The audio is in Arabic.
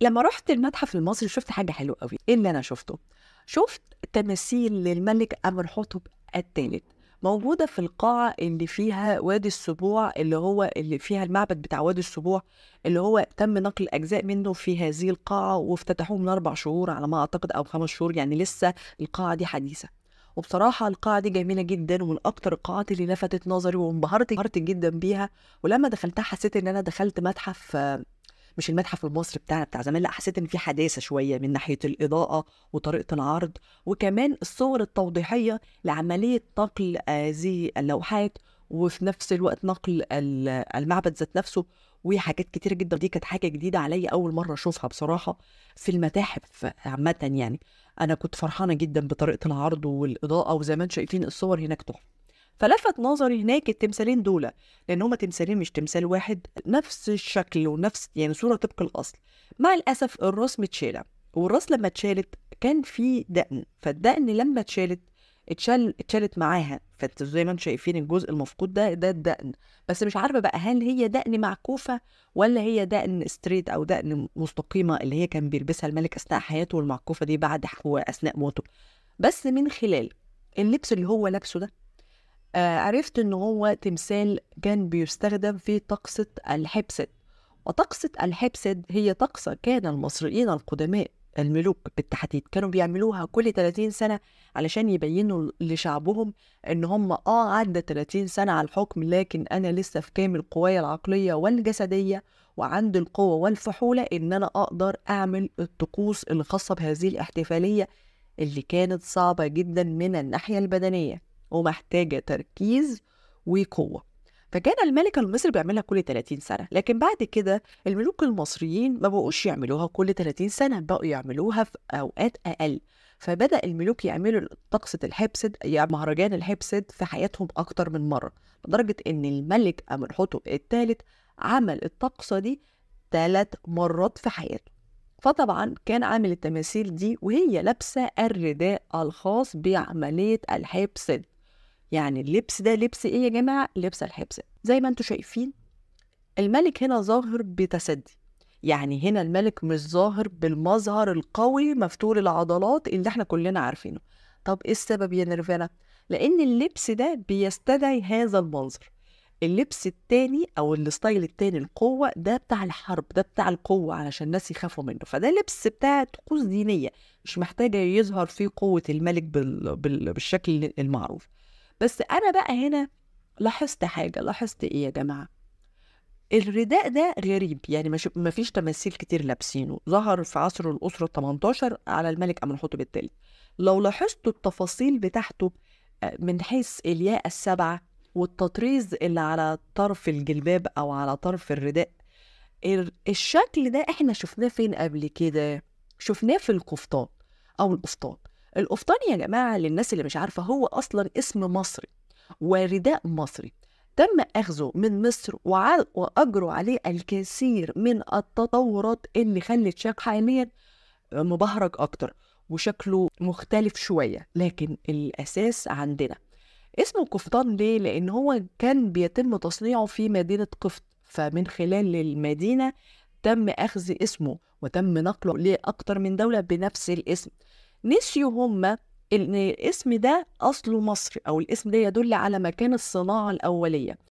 لما رحت المتحف المصري شفت حاجه حلوه قوي ايه اللي انا شفته شفت تماثيل للملك امرحوتب الثالث موجوده في القاعه اللي فيها وادي السبوع اللي هو اللي فيها المعبد بتاع وادي السبوع اللي هو تم نقل اجزاء منه في هذه القاعه وافتتحوه من اربع شهور على ما اعتقد او خمس شهور يعني لسه القاعه دي حديثه وبصراحه القاعه دي جميله جدا ومن اكتر القاعات اللي لفتت نظري وانبهرت جدا بيها ولما دخلتها حسيت ان انا دخلت متحف مش المتحف المصري بتاعنا بتاع زمان لا حسيت ان في حداثه شويه من ناحيه الاضاءه وطريقه العرض وكمان الصور التوضيحيه لعمليه نقل هذه اللوحات وفي نفس الوقت نقل المعبد ذات نفسه وحاجات كتيره جدا دي كانت حاجه جديده عليا اول مره اشوفها بصراحه في المتاحف عامه يعني انا كنت فرحانه جدا بطريقه العرض والاضاءه وزي ما انتم شايفين الصور هناك تحفه فلفت نظري هناك التمثالين دول لان هما تمثالين مش تمثال واحد نفس الشكل ونفس يعني صوره طبق الاصل مع الاسف الراس متشاله والراس لما اتشالت كان في دقن فالدقن لما اتشالت اتشال اتشالت معاها فزي زي ما انتم شايفين الجزء المفقود ده ده الدقن بس مش عارفه بقى هل هي دقن معكوفه ولا هي دقن ستريت او دقن مستقيمه اللي هي كان بيلبسها الملك اثناء حياته والمعكوفه دي بعد اثناء موته بس من خلال اللبس اللي هو لابسه ده آه، عرفت إن هو تمثال كان بيستخدم في طقسة الحبسد وطقسة الحبسد هي طقسة كان المصريين القدماء الملوك بالتحديد كانوا بيعملوها كل 30 سنة علشان يبينوا لشعبهم ان هم اه عدى 30 سنة على الحكم لكن انا لسه في كامل قوايا العقلية والجسدية وعندي القوة والفحولة ان انا اقدر اعمل الطقوس الخاصة بهذه الاحتفالية اللي كانت صعبة جدا من الناحية البدنية ومحتاجة تركيز وقوة فكان الملك المصري بيعملها كل 30 سنة لكن بعد كده الملوك المصريين ما بقوش يعملوها كل 30 سنة بقوا يعملوها في أوقات أقل فبدأ الملوك يعملوا طقسة الحبسد يعني مهرجان الحبسد في حياتهم أكتر من مرة لدرجة إن الملك أمرحتب الثالث عمل الطقسة دي ثلاث مرات في حياته فطبعا كان عامل التماثيل دي وهي لابسة الرداء الخاص بعملية الحبسد يعني اللبس ده لبس ايه يا جماعه لبس الحبس زي ما انتم شايفين الملك هنا ظاهر بتسدي يعني هنا الملك مش ظاهر بالمظهر القوي مفتول العضلات اللي احنا كلنا عارفينه طب ايه السبب يا نيرفانا لان اللبس ده بيستدعي هذا المنظر اللبس التاني او الستايل التاني القوه ده بتاع الحرب ده بتاع القوه علشان الناس يخافوا منه فده لبس بتاع طقوس دينيه مش محتاجه يظهر فيه قوه الملك بال... بال... بالشكل المعروف بس انا بقى هنا لاحظت حاجه لاحظت ايه يا جماعه الرداء ده غريب يعني ما فيش تماثيل كتير لابسينه ظهر في عصر الأسرة 18 على الملك امنحوتب الثالث لو لاحظتوا التفاصيل بتاعته آه، من حيث الياء السبعة والتطريز اللي على طرف الجلباب أو على طرف الرداء الشكل ده احنا شفناه فين قبل كده شفناه في القفطان أو القفطان القفطان يا جماعه للناس اللي مش عارفه هو اصلا اسم مصري ورداء مصري تم أخذه من مصر وأجروا عليه الكثير من التطورات اللي خلت شاك حاليا مبهرج أكتر وشكله مختلف شوية لكن الأساس عندنا اسمه قفطان ليه؟ لأن هو كان بيتم تصنيعه في مدينة قفط فمن خلال المدينة تم أخذ اسمه وتم نقله لأكتر من دولة بنفس الاسم نسيوا هم ان الاسم ده اصله مصر او الاسم ده يدل على مكان الصناعه الاوليه